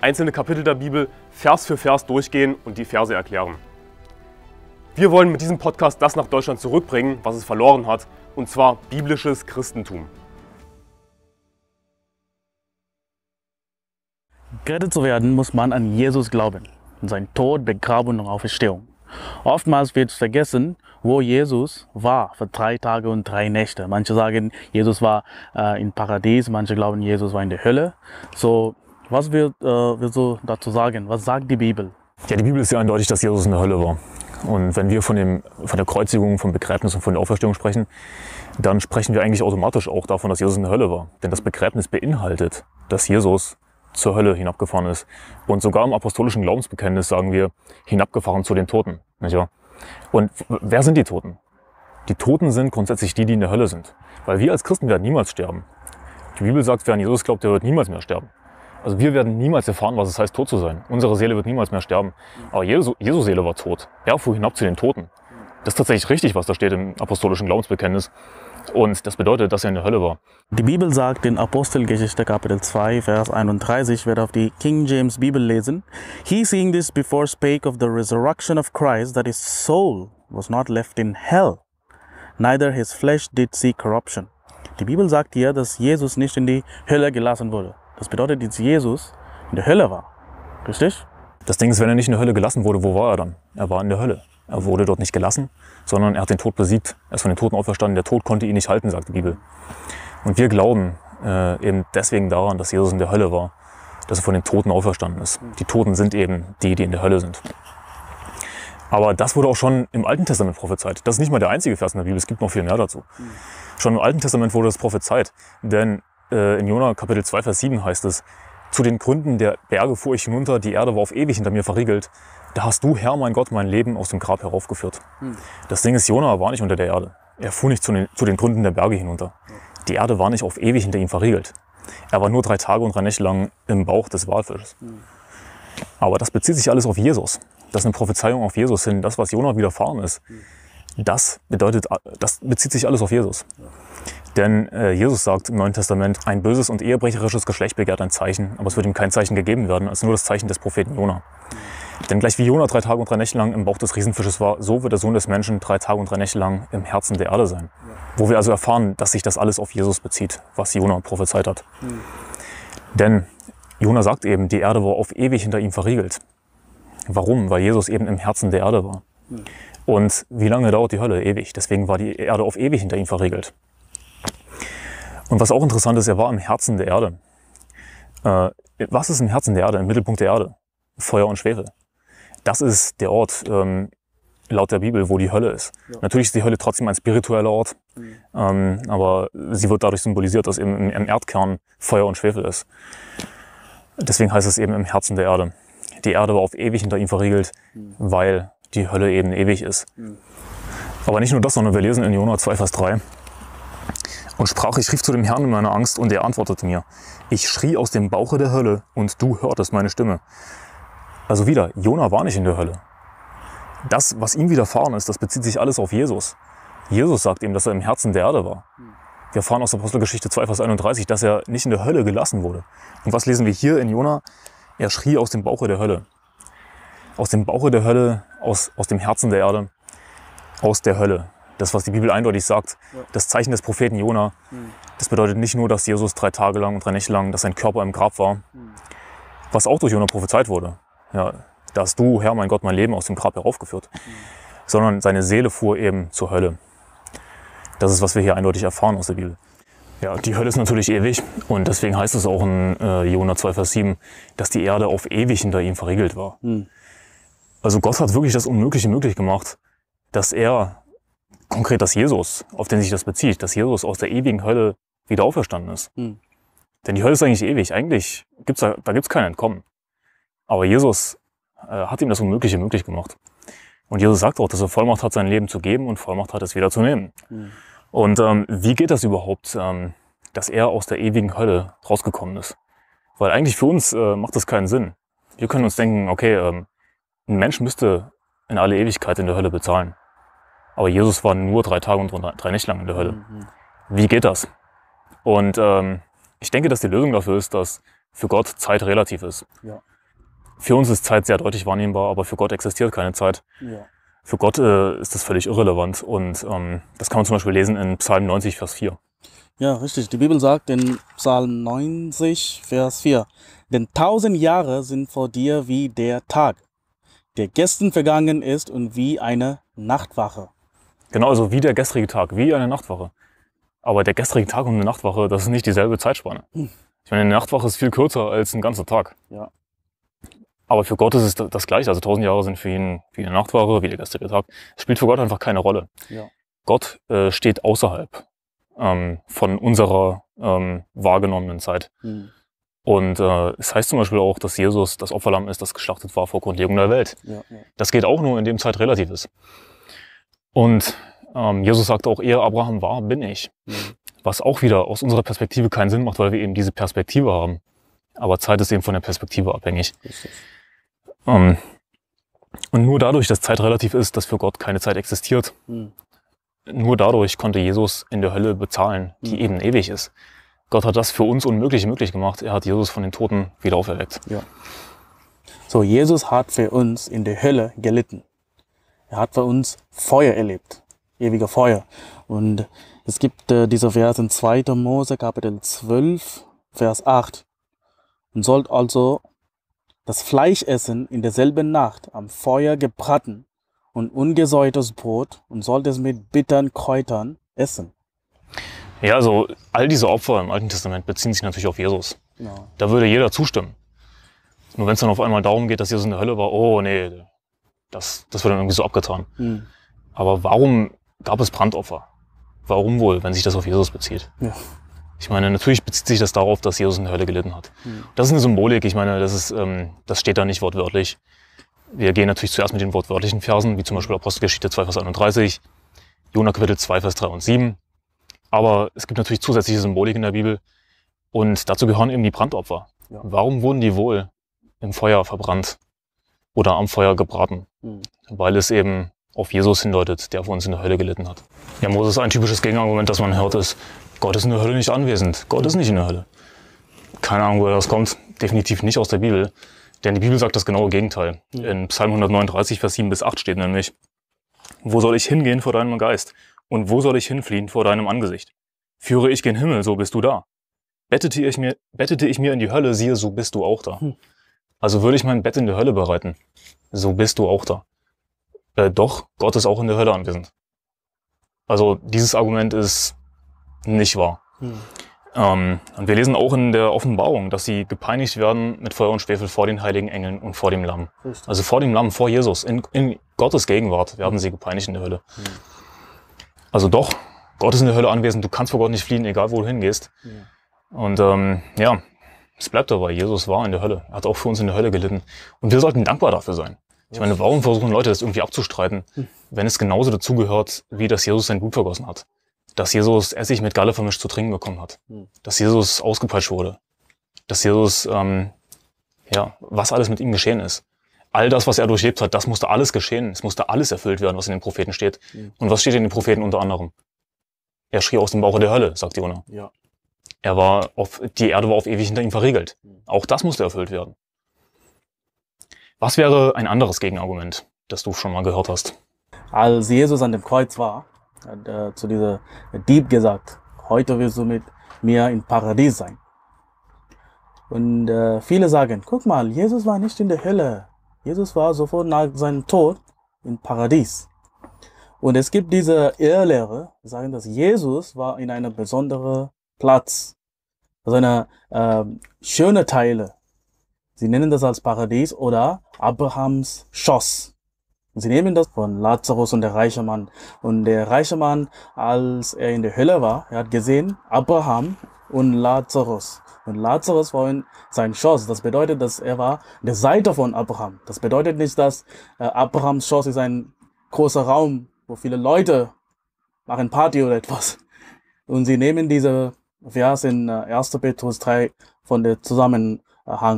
einzelne Kapitel der Bibel Vers für Vers durchgehen und die Verse erklären. Wir wollen mit diesem Podcast das nach Deutschland zurückbringen, was es verloren hat, und zwar biblisches Christentum. Gerettet zu werden, muss man an Jesus glauben, an seinen Tod, Begrabung und Auferstehung. Oftmals wird vergessen, wo Jesus war für drei Tage und drei Nächte. Manche sagen, Jesus war äh, im Paradies, manche glauben, Jesus war in der Hölle. So, was wird äh, wir so dazu sagen? Was sagt die Bibel? Ja, die Bibel ist ja eindeutig, dass Jesus in der Hölle war. Und wenn wir von, dem, von der Kreuzigung, vom Begräbnis und von der Auferstehung sprechen, dann sprechen wir eigentlich automatisch auch davon, dass Jesus in der Hölle war. Denn das Begräbnis beinhaltet, dass Jesus zur Hölle hinabgefahren ist. Und sogar im apostolischen Glaubensbekenntnis sagen wir, hinabgefahren zu den Toten. Nicht wahr? Und wer sind die Toten? Die Toten sind grundsätzlich die, die in der Hölle sind. Weil wir als Christen werden niemals sterben. Die Bibel sagt, wer an Jesus glaubt, der wird niemals mehr sterben. Also wir werden niemals erfahren, was es heißt, tot zu sein. Unsere Seele wird niemals mehr sterben. Aber Jesu, Jesu Seele war tot. Er fuhr hinab zu den Toten. Das ist tatsächlich richtig, was da steht im apostolischen Glaubensbekenntnis. Und das bedeutet, dass er in der Hölle war. Die Bibel sagt in Apostelgeschichte Kapitel 2, Vers 31, werde auf die King James Bibel lesen. He seeing this before spake of the resurrection of Christ, that his soul was not left in hell, neither his flesh did see corruption. Die Bibel sagt hier, dass Jesus nicht in die Hölle gelassen wurde. Das bedeutet, dass Jesus in der Hölle war. Richtig? Das Ding ist, wenn er nicht in der Hölle gelassen wurde, wo war er dann? Er war in der Hölle. Er wurde dort nicht gelassen, sondern er hat den Tod besiegt. Er ist von den Toten auferstanden. Der Tod konnte ihn nicht halten, sagt die Bibel. Und wir glauben äh, eben deswegen daran, dass Jesus in der Hölle war, dass er von den Toten auferstanden ist. Die Toten sind eben die, die in der Hölle sind. Aber das wurde auch schon im Alten Testament prophezeit. Das ist nicht mal der einzige Vers in der Bibel, es gibt noch viel mehr dazu. Schon im Alten Testament wurde das prophezeit. Denn äh, in Jona Kapitel 2, Vers 7 heißt es, zu den Gründen der Berge fuhr ich hinunter, die Erde war auf ewig hinter mir verriegelt. Da hast du, Herr, mein Gott, mein Leben aus dem Grab heraufgeführt. Hm. Das Ding ist, Jona war nicht unter der Erde. Er fuhr nicht zu den, zu den Gründen der Berge hinunter. Die Erde war nicht auf ewig hinter ihm verriegelt. Er war nur drei Tage und drei Nächte lang im Bauch des Walfisches. Hm. Aber das bezieht sich alles auf Jesus. Das ist eine Prophezeiung auf Jesus hin. Das, was Jona widerfahren ist, hm. das bedeutet, das bezieht sich alles auf Jesus. Denn äh, Jesus sagt im Neuen Testament, ein böses und ehebrecherisches Geschlecht begehrt ein Zeichen, aber es wird ihm kein Zeichen gegeben werden, als nur das Zeichen des Propheten Jona. Denn gleich wie Jona drei Tage und drei Nächte lang im Bauch des Riesenfisches war, so wird der Sohn des Menschen drei Tage und drei Nächte lang im Herzen der Erde sein. Wo wir also erfahren, dass sich das alles auf Jesus bezieht, was Jona prophezeit hat. Denn Jona sagt eben, die Erde war auf ewig hinter ihm verriegelt. Warum? Weil Jesus eben im Herzen der Erde war. Und wie lange dauert die Hölle? Ewig. Deswegen war die Erde auf ewig hinter ihm verriegelt. Und was auch interessant ist, er war im Herzen der Erde. Äh, was ist im Herzen der Erde, im Mittelpunkt der Erde? Feuer und Schwefel. Das ist der Ort ähm, laut der Bibel, wo die Hölle ist. Ja. Natürlich ist die Hölle trotzdem ein spiritueller Ort, mhm. ähm, aber sie wird dadurch symbolisiert, dass eben im Erdkern Feuer und Schwefel ist. Deswegen heißt es eben im Herzen der Erde. Die Erde war auf ewig hinter ihm verriegelt, mhm. weil die Hölle eben ewig ist. Mhm. Aber nicht nur das, sondern wir lesen in Jonah 2, Vers 3, und sprach, ich rief zu dem Herrn in meiner Angst, und er antwortete mir. Ich schrie aus dem Bauche der Hölle, und du hörtest meine Stimme. Also wieder, Jona war nicht in der Hölle. Das, was ihm widerfahren ist, das bezieht sich alles auf Jesus. Jesus sagt ihm, dass er im Herzen der Erde war. Wir erfahren aus Apostelgeschichte 2, Vers 31, dass er nicht in der Hölle gelassen wurde. Und was lesen wir hier in Jona? Er schrie aus dem Bauche der Hölle. Aus dem Bauche der Hölle, aus, aus dem Herzen der Erde, aus der Hölle das, was die Bibel eindeutig sagt, ja. das Zeichen des Propheten Jona, mhm. das bedeutet nicht nur, dass Jesus drei Tage lang und drei Nächte lang, dass sein Körper im Grab war, mhm. was auch durch Jona prophezeit wurde. Ja, da hast du, Herr, mein Gott, mein Leben aus dem Grab heraufgeführt, mhm. sondern seine Seele fuhr eben zur Hölle. Das ist, was wir hier eindeutig erfahren aus der Bibel. Ja, die Hölle ist natürlich ewig und deswegen heißt es auch in äh, Jona 2, Vers 7, dass die Erde auf ewig hinter ihm verriegelt war. Hm. Also Gott hat wirklich das Unmögliche möglich gemacht, dass er konkret, dass Jesus, auf den sich das bezieht, dass Jesus aus der ewigen Hölle wieder auferstanden ist. Mhm. Denn die Hölle ist eigentlich ewig. Eigentlich gibt's da, da gibt's kein Entkommen. Aber Jesus äh, hat ihm das Unmögliche möglich gemacht. Und Jesus sagt auch, dass er Vollmacht hat, sein Leben zu geben und Vollmacht hat, es wieder zu nehmen. Mhm. Und ähm, wie geht das überhaupt, ähm, dass er aus der ewigen Hölle rausgekommen ist? Weil eigentlich für uns äh, macht das keinen Sinn. Wir können uns denken, okay, ähm, ein Mensch müsste in alle Ewigkeit in der Hölle bezahlen. Aber Jesus war nur drei Tage und drei Nächte lang in der Hölle. Mhm. Wie geht das? Und ähm, ich denke, dass die Lösung dafür ist, dass für Gott Zeit relativ ist. Ja. Für uns ist Zeit sehr deutlich wahrnehmbar, aber für Gott existiert keine Zeit. Ja. Für Gott äh, ist das völlig irrelevant. Und ähm, das kann man zum Beispiel lesen in Psalm 90, Vers 4. Ja, richtig. Die Bibel sagt in Psalm 90, Vers 4, denn tausend Jahre sind vor dir wie der Tag, der gestern vergangen ist und wie eine Nachtwache. Genauso wie der gestrige Tag, wie eine Nachtwache. Aber der gestrige Tag und eine Nachtwache, das ist nicht dieselbe Zeitspanne. Hm. Ich meine, eine Nachtwache ist viel kürzer als ein ganzer Tag. Ja. Aber für Gott ist es das Gleiche. Also tausend Jahre sind für ihn wie eine Nachtwache, wie der gestrige Tag. Es spielt für Gott einfach keine Rolle. Ja. Gott äh, steht außerhalb ähm, von unserer ähm, wahrgenommenen Zeit. Hm. Und äh, es heißt zum Beispiel auch, dass Jesus das Opferlamm ist, das geschlachtet war vor Grundlegung der Welt. Ja, ja. Das geht auch nur, indem Zeit relativ ist. Und ähm, Jesus sagt auch, er Abraham war, bin ich. Mhm. Was auch wieder aus unserer Perspektive keinen Sinn macht, weil wir eben diese Perspektive haben. Aber Zeit ist eben von der Perspektive abhängig. Ähm, und nur dadurch, dass Zeit relativ ist, dass für Gott keine Zeit existiert, mhm. nur dadurch konnte Jesus in der Hölle bezahlen, die mhm. eben ewig ist. Gott hat das für uns unmöglich möglich gemacht. Er hat Jesus von den Toten wieder auferweckt. Ja. So, Jesus hat für uns in der Hölle gelitten. Er hat bei uns Feuer erlebt, ewiger Feuer. Und es gibt äh, dieser Vers in 2. Mose, Kapitel 12, Vers 8. Und sollt also das Fleisch essen in derselben Nacht am Feuer gebraten und ungesäuertes Brot und sollt es mit bitteren Kräutern essen. Ja, also all diese Opfer im Alten Testament beziehen sich natürlich auf Jesus. Ja. Genau. Da würde jeder zustimmen. Nur wenn es dann auf einmal darum geht, dass Jesus in der Hölle war, oh nee, das, das wird dann irgendwie so abgetan. Mhm. Aber warum gab es Brandopfer? Warum wohl, wenn sich das auf Jesus bezieht? Ja. Ich meine, natürlich bezieht sich das darauf, dass Jesus in der Hölle gelitten hat. Mhm. Das ist eine Symbolik. Ich meine, das, ist, ähm, das steht da nicht wortwörtlich. Wir gehen natürlich zuerst mit den wortwörtlichen Versen, wie zum Beispiel Apostelgeschichte 2, Vers 31, Jonah Kapitel 2, Vers 3 und 7. Aber es gibt natürlich zusätzliche Symbolik in der Bibel. Und dazu gehören eben die Brandopfer. Ja. Warum wurden die wohl im Feuer verbrannt? oder am Feuer gebraten, mhm. weil es eben auf Jesus hindeutet, der für uns in der Hölle gelitten hat. Ja, Moses, ein typisches Gegenargument, das man hört, ist, Gott ist in der Hölle nicht anwesend. Gott ist hm. nicht in der Hölle. Keine Ahnung, woher das kommt. Definitiv nicht aus der Bibel. Denn die Bibel sagt das genaue Gegenteil. Hm. In Psalm 139, Vers 7 bis 8 steht nämlich, Wo soll ich hingehen vor deinem Geist? Und wo soll ich hinfliehen vor deinem Angesicht? Führe ich gen Himmel, so bist du da. Bettete ich mir, bettete ich mir in die Hölle, siehe, so bist du auch da. Hm. Also würde ich mein Bett in der Hölle bereiten, so bist du auch da. Äh, doch, Gott ist auch in der Hölle anwesend. Also dieses Argument ist nicht wahr. Hm. Ähm, und wir lesen auch in der Offenbarung, dass sie gepeinigt werden mit Feuer und Schwefel vor den heiligen Engeln und vor dem Lamm. Richtig. Also vor dem Lamm, vor Jesus, in, in Gottes Gegenwart werden hm. sie gepeinigt in der Hölle. Hm. Also doch, Gott ist in der Hölle anwesend, du kannst vor Gott nicht fliehen, egal wo du hingehst. Ja. Und ähm, ja, es bleibt dabei, Jesus war in der Hölle, hat auch für uns in der Hölle gelitten. Und wir sollten dankbar dafür sein. Ich meine, warum versuchen Leute das irgendwie abzustreiten, wenn es genauso dazugehört, wie dass Jesus sein Blut vergossen hat? Dass Jesus Essig mit Galle vermischt zu trinken bekommen hat? Hm. Dass Jesus ausgepeitscht wurde? Dass Jesus, ähm, ja, was alles mit ihm geschehen ist? All das, was er durchlebt hat, das musste alles geschehen. Es musste alles erfüllt werden, was in den Propheten steht. Hm. Und was steht in den Propheten unter anderem? Er schrie aus dem Bauch der Hölle, sagt Jonah. Ja. Er war auf, die Erde war auf ewig hinter ihm verriegelt. Mhm. Auch das musste erfüllt werden. Was wäre ein anderes Gegenargument, das du schon mal gehört hast? Als Jesus an dem Kreuz war, hat er zu dieser Dieb gesagt, heute wirst du mit mir im Paradies sein. Und äh, viele sagen, guck mal, Jesus war nicht in der Hölle. Jesus war sofort nach seinem Tod im Paradies. Und es gibt diese Irrlehre, die sagen, dass Jesus war in einer besonderen Platz, seine also äh, schöne Teile. Sie nennen das als Paradies oder Abrahams Schoss. Sie nehmen das von Lazarus und der reiche Mann. Und der reiche Mann, als er in der Hölle war, er hat gesehen Abraham und Lazarus. Und Lazarus war in sein Schoss. Das bedeutet, dass er war der Seite von Abraham. Das bedeutet nicht, dass äh, Abrahams Schoss ist ein großer Raum, wo viele Leute machen Party oder etwas. Und sie nehmen diese Vers in 1. Petrus 3 von der Zusammenhang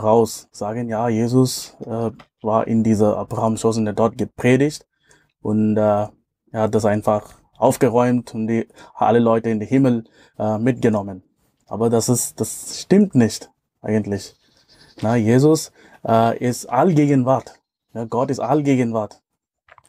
raus sagen, ja, Jesus äh, war in dieser Abrahamschossene dort gepredigt und äh, er hat das einfach aufgeräumt und die, alle Leute in den Himmel äh, mitgenommen. Aber das ist, das stimmt nicht eigentlich. Na, Jesus äh, ist Allgegenwart. Ja, Gott ist Allgegenwart.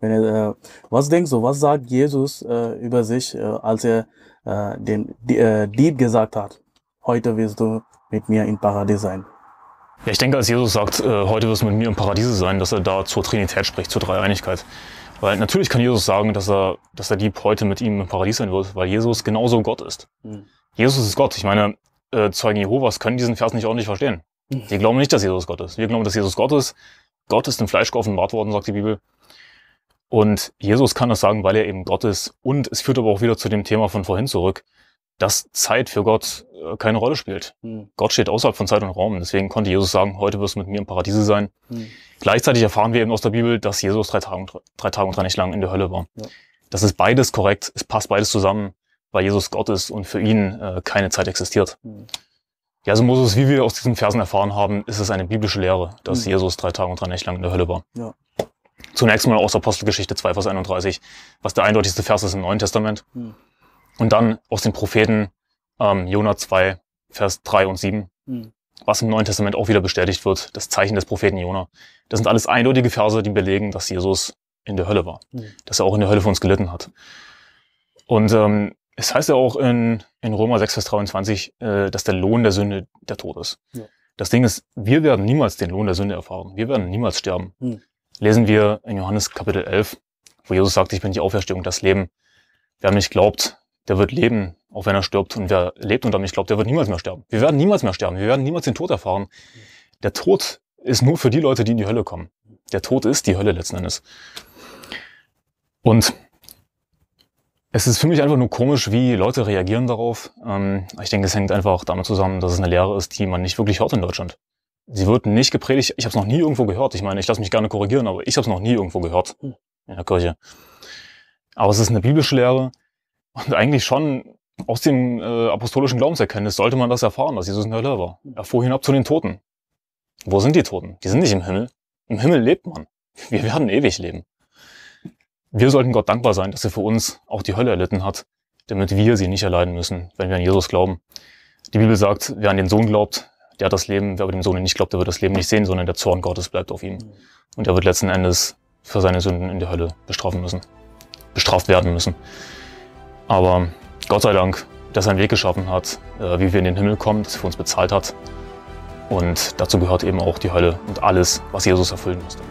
Wenn er, äh, was denkst du, was sagt Jesus äh, über sich, äh, als er äh, dem Dieb äh, gesagt hat, heute wirst du mit mir im Paradies sein. Ja, ich denke, als Jesus sagt, äh, heute wirst du mit mir im Paradiese sein, dass er da zur Trinität spricht, zur Dreieinigkeit. Weil natürlich kann Jesus sagen, dass er, dass der Dieb heute mit ihm im Paradies sein wird, weil Jesus genauso Gott ist. Mhm. Jesus ist Gott. Ich meine, äh, Zeugen Jehovas können diesen Vers nicht ordentlich verstehen. Mhm. Die glauben nicht, dass Jesus Gott ist. Wir glauben, dass Jesus Gott ist. Gott ist im Fleisch geoffenbart worden, sagt die Bibel. Und Jesus kann das sagen, weil er eben Gott ist. Und es führt aber auch wieder zu dem Thema von vorhin zurück, dass Zeit für Gott äh, keine Rolle spielt. Mhm. Gott steht außerhalb von Zeit und Raum. Deswegen konnte Jesus sagen, heute wirst du mit mir im Paradiese sein. Mhm. Gleichzeitig erfahren wir eben aus der Bibel, dass Jesus drei Tage, drei Tage und drei Nächte lang in der Hölle war. Ja. Das ist beides korrekt. Es passt beides zusammen, weil Jesus Gott ist und für ihn äh, keine Zeit existiert. Mhm. Ja, so also muss es, wie wir aus diesen Versen erfahren haben, ist es eine biblische Lehre, dass hm. Jesus drei Tage und drei Nächte lang in der Hölle war. Ja. Zunächst mal aus Apostelgeschichte 2, Vers 31, was der eindeutigste Vers ist im Neuen Testament. Mhm. Und dann aus den Propheten ähm, Jonah 2, Vers 3 und 7, mhm. was im Neuen Testament auch wieder bestätigt wird, das Zeichen des Propheten Jonah. Das sind alles eindeutige Verse, die belegen, dass Jesus in der Hölle war, mhm. dass er auch in der Hölle für uns gelitten hat. Und ähm, es heißt ja auch in, in Römer 6, Vers 23, äh, dass der Lohn der Sünde der Tod ist. Ja. Das Ding ist, wir werden niemals den Lohn der Sünde erfahren. Wir werden niemals sterben. Hm lesen wir in Johannes Kapitel 11, wo Jesus sagt, ich bin die Auferstehung, das Leben. Wer an mich glaubt, der wird leben, auch wenn er stirbt. Und wer lebt und an mich glaubt, der wird niemals mehr sterben. Wir werden niemals mehr sterben. Wir werden niemals den Tod erfahren. Der Tod ist nur für die Leute, die in die Hölle kommen. Der Tod ist die Hölle letzten Endes. Und es ist für mich einfach nur komisch, wie Leute reagieren darauf. Ähm, ich denke, es hängt einfach damit zusammen, dass es eine Lehre ist, die man nicht wirklich hört in Deutschland sie wird nicht gepredigt. Ich habe es noch nie irgendwo gehört. Ich meine, ich lasse mich gerne korrigieren, aber ich habe es noch nie irgendwo gehört hm. in der Kirche. Aber es ist eine biblische Lehre und eigentlich schon aus dem äh, apostolischen Glaubenserkenntnis sollte man das erfahren, dass Jesus in der Hölle war. Hm. Er fuhr hinab zu den Toten. Wo sind die Toten? Die sind nicht im Himmel. Im Himmel lebt man. Wir werden ewig leben. Wir sollten Gott dankbar sein, dass er für uns auch die Hölle erlitten hat, damit wir sie nicht erleiden müssen, wenn wir an Jesus glauben. Die Bibel sagt, wer an den Sohn glaubt, der hat das Leben, wer aber dem Sohn nicht glaubt, der wird das Leben nicht sehen, sondern der Zorn Gottes bleibt auf ihm. Und er wird letzten Endes für seine Sünden in die Hölle bestrafen müssen, bestraft werden müssen. Aber Gott sei Dank, dass er einen Weg geschaffen hat, äh, wie wir in den Himmel kommen, dass er für uns bezahlt hat. Und dazu gehört eben auch die Hölle und alles, was Jesus erfüllen musste.